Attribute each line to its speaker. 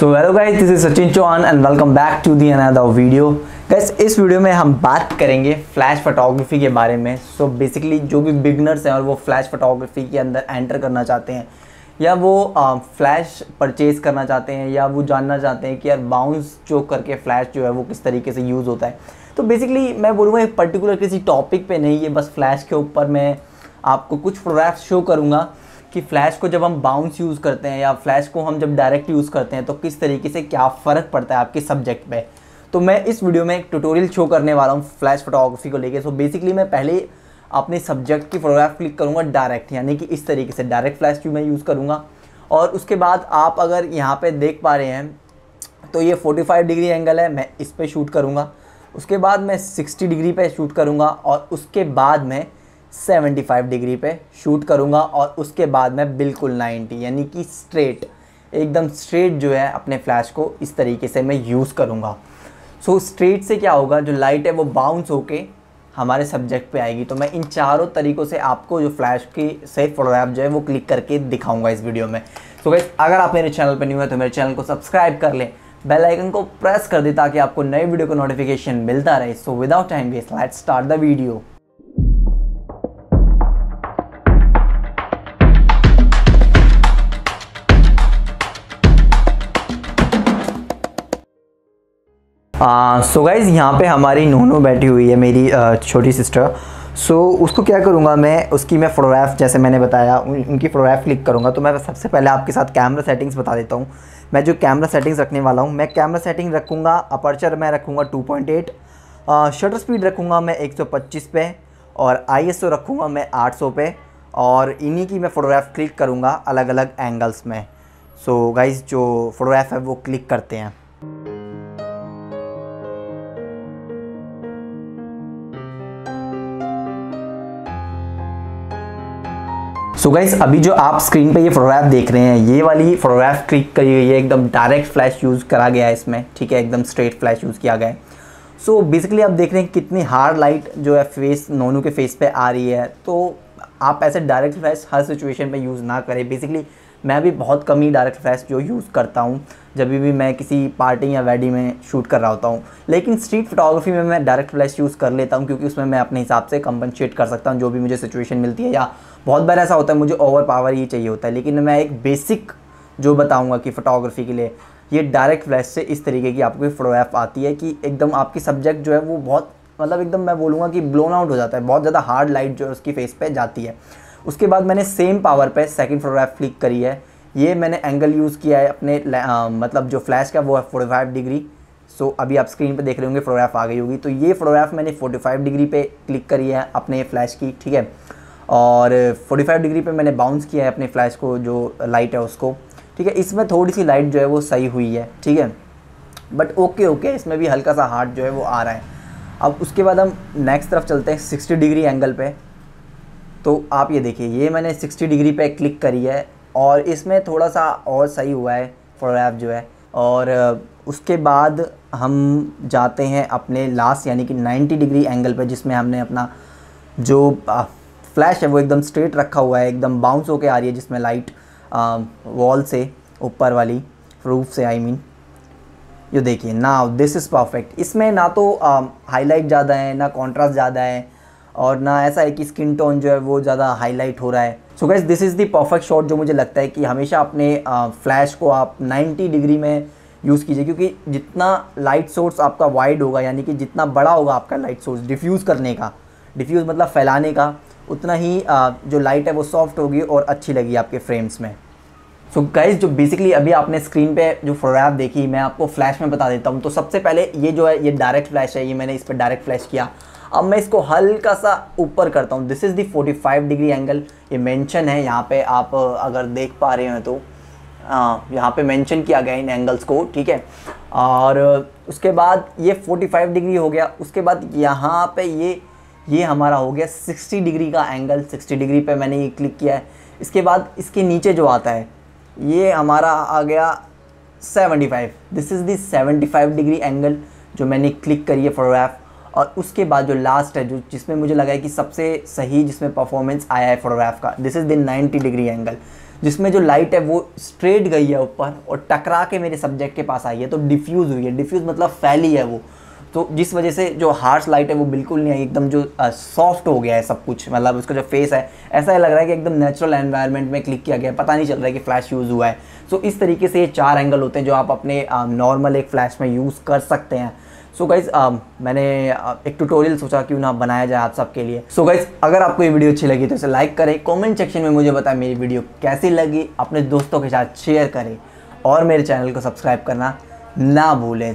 Speaker 1: So hello guys this is Sachin Chauhan and welcome back to the another video guys इस वीडियो में हम बात करेंगे फ्लैश फोटोग्राफी के बारे में सो so बेसिकली जो भी बिगनर्स हैं और वो फ्लैश फोटोग्राफी के अंदर एंटर करना चाहते हैं या वो फ्लैश परचेज करना चाहते हैं या वो जानना चाहते हैं कि यार बाउंस जो करके फ्लैश जो है वो किस तरीके से यूज़ होता है तो बेसिकली मैं बोलूँगा एक पर्टिकुलर किसी टॉपिक पे नहीं है बस फ्लैश के ऊपर मैं आपको कुछ प्रोग्राफ शो करूँगा कि फ़्लैश को जब हम बाउंस यूज़ करते हैं या फ्लैश को हम जब डायरेक्ट यूज़ करते हैं तो किस तरीके से क्या फ़र्क पड़ता है आपके सब्जेक्ट पे तो मैं इस वीडियो में एक ट्यूटोरियल शो करने वाला हूँ फ्लैश फोटोग्राफी को लेकर सो बेसिकली मैं पहले अपने सब्जेक्ट की फ़ोटोग्राफ क्लिक करूँगा डायरेक्ट यानी कि इस तरीके से डायरेक्ट फ्लैश भी मैं यूज़ करूँगा और उसके बाद आप अगर यहाँ पर देख पा रहे हैं तो ये 45 डिग्री एंगल है मैं इस पर शूट करूँगा उसके बाद मैं 60 डिग्री पे शूट करूँगा और उसके बाद मैं 75 डिग्री पे शूट करूँगा और उसके बाद मैं बिल्कुल 90 यानी कि स्ट्रेट एकदम स्ट्रेट जो है अपने फ्लैश को इस तरीके से मैं यूज़ करूँगा सो so, स्ट्रेट से क्या होगा जो लाइट है वो बाउंस होके हमारे सब्जेक्ट पे आएगी तो मैं इन चारों तरीक़ों से आपको जो फ्लैश की सही फोटोग्राफ जो है वो क्लिक करके दिखाऊंगा इस वीडियो में तो so, अगर आप मेरे चैनल पर न्यू हुए तो मेरे चैनल को सब्सक्राइब कर लें बेल आइकन को प्रेस कर दें ताकि आपको नए वीडियो का नोटिफिकेशन मिलता रहे so without time waste let's start the video so guys यहाँ पे हमारी नोनो बैठी हुई है मेरी छोटी सिस्टर सो so, उसको क्या करूँगा मैं उसकी मैं फ़ोटोग्राफ जैसे मैंने बताया उन, उनकी फ़ोटोग्राफ क्लिक करूँगा तो मैं सबसे पहले आपके साथ कैमरा सेटिंग्स बता देता हूँ मैं जो कैमरा सेटिंग्स रखने वाला हूँ मैं कैमरा सेटिंग रखूँगा अपर्चर मैं रखूँगा 2.8 शटर स्पीड रखूँगा मैं 125 पे और आई रखूँगा मैं आठ पे और इन्हीं की मैं फ़ोटोग्राफ क्लिक करूँगा अलग अलग एंगल्स में सो so, गाइज़ जो फ़ोटोग्राफ है वो क्लिक करते हैं सो गाइस अभी जो आप स्क्रीन पे ये फोटोग्राफ देख रहे हैं ये वाली फोटोग्राफ क्लिक करी गई है एकदम डायरेक्ट फ्लैश यूज़ करा गया है इसमें ठीक है एकदम स्ट्रेट फ्लैश यूज़ किया गया है सो so बेसिकली आप देख रहे हैं कितनी हार्ड लाइट जो है फेस नोनू के फेस पे आ रही है तो आप ऐसे डायरेक्ट फ्लैश हर सिचुएशन में यूज़ ना करें बेसिकली मैं भी बहुत कम ही डायरेक्ट फ्लैश जो यूज़ करता हूँ जब भी मैं किसी पार्टी या वेडिंग में शूट कर रहा होता हूँ लेकिन स्ट्रीट फोटोग्राफी में मैं डायरेक्ट फ्लैश यूज़ कर लेता हूँ क्योंकि उसमें मैं अपने हिसाब से कंपनशेट कर सकता हूँ जो भी मुझे सिचुएशन मिलती है या बहुत बार ऐसा होता है मुझे ओवर पावर ही चाहिए होता है लेकिन मैं एक बेसिक जो बताऊँगा कि फ़ोटोग्राफी के लिए ये डायरेक्ट फ्लैश से इस तरीके की आपको फोटोग्राफ आती है कि एकदम आपकी सब्जेक्ट जो है वो बहुत मतलब एकदम मैं बोलूँगा कि ब्लोन आउट हो जाता है बहुत ज़्यादा हार्ड लाइट जो है उसकी फेस पे जाती है उसके बाद मैंने सेम पावर पे सेकंड फोटोग्राफ क्लिक करी है ये मैंने एंगल यूज़ किया है अपने आ, मतलब जो फ्लैश का वो है फोर्टी फाइव डिग्री सो अभी आप स्क्रीन पे देख रहे होंगे फोटोग्राफ आ गई होगी तो ये फोटोग्राफ मैंने 45 डिग्री पे क्लिक करी है अपने फ्लैश की ठीक है और 45 डिग्री पे मैंने बाउंस किया है अपने फ्लैश को जो लाइट है उसको ठीक है इसमें थोड़ी सी लाइट जो है वो सही हुई है ठीक है बट ओके ओके इसमें भी हल्का सा हार्ट जो है वो आ रहा है अब उसके बाद हम नेक्स्ट तरफ चलते हैं सिक्सटी डिग्री एंगल पर तो आप ये देखिए ये मैंने 60 डिग्री पे क्लिक करी है और इसमें थोड़ा सा और सही हुआ है फोटोग्राफ जो है और उसके बाद हम जाते हैं अपने लास्ट यानी कि 90 डिग्री एंगल पे जिसमें हमने अपना जो फ्लैश है वो एकदम स्ट्रेट रखा हुआ है एकदम बाउंस होकर आ रही है जिसमें लाइट वॉल से ऊपर वाली रूफ से आई I मीन mean. ये देखिए ना दिस इज़ परफेक्ट इसमें ना तो हाईलाइट ज़्यादा है ना कॉन्ट्रास्ट ज़्यादा है और ना ऐसा है कि स्किन टोन जो है वो ज़्यादा हाईलाइट हो रहा है so guys this is the perfect shot जो मुझे लगता है कि हमेशा अपने फ्लैश को आप 90 डिग्री में यूज़ कीजिए क्योंकि जितना लाइट सोर्स आपका वाइड होगा यानी कि जितना बड़ा होगा आपका लाइट सोर्स डिफ्यूज़ करने का डिफ्यूज़ मतलब फैलाने का उतना ही जो लाइट है वो सॉफ्ट होगी और अच्छी लगी आपके फ्रेम्स में सो so गाइज जो बेसिकली अभी आपने स्क्रीन पे जो फोटोग्राफ देखी मैं आपको फ्लैश में बता देता हूँ तो सबसे पहले ये जो है ये डायरेक्ट फ्लैश है ये मैंने इस पर डायरेक्ट फ्लैश किया अब मैं इसको हल्का सा ऊपर करता हूँ this is the 45 degree angle ये मेंशन है यहाँ पे आप अगर देख पा रहे हैं तो यहाँ पे मेंशन किया गया इन एंगल्स को ठीक है और उसके बाद ये 45 डिग्री हो गया उसके बाद यहाँ पे ये ये हमारा हो गया 60 डिग्री का एंगल 60 डिग्री पे मैंने ये क्लिक किया है इसके बाद इसके नीचे जो आता है ये हमारा आ गया 75 this is the 75 degree angle जो मैंने क्लिक करी है फोटोग्राफ और उसके बाद जो लास्ट है जो जिसमें मुझे लगा है कि सबसे सही जिसमें परफॉर्मेंस आया है फोटोग्राफ का दिस इज़ दिन 90 डिग्री एंगल जिसमें जो लाइट है वो स्ट्रेट गई है ऊपर और टकरा के मेरे सब्जेक्ट के पास आई है तो डिफ्यूज़ हुई है डिफ्यूज़ मतलब फैली है वो तो जिस वजह से जो हार्श लाइट है वो बिल्कुल नहीं आई एकदम जो सॉफ्ट हो गया है सब कुछ मतलब उसका जो फेस है ऐसा लग रहा है कि एकदम नेचुरल एनवायरनमेंट में क्लिक किया गया है पता नहीं चल रहा है कि फ्लैश यूज़ हुआ है सो इस तरीके से ये चार एंगल होते हैं जो आप अपने नॉर्मल एक फ्लैश में यूज़ कर सकते हैं सो so गाइज मैंने एक ट्यूटोरियल सोचा क्यों ना बनाया जाए आप सबके लिए सो so गाइज अगर आपको ये वीडियो अच्छी लगी तो इसे लाइक करें कमेंट सेक्शन में मुझे बताएं मेरी वीडियो कैसी लगी अपने दोस्तों के साथ शेयर करें और मेरे चैनल को सब्सक्राइब करना ना भूलें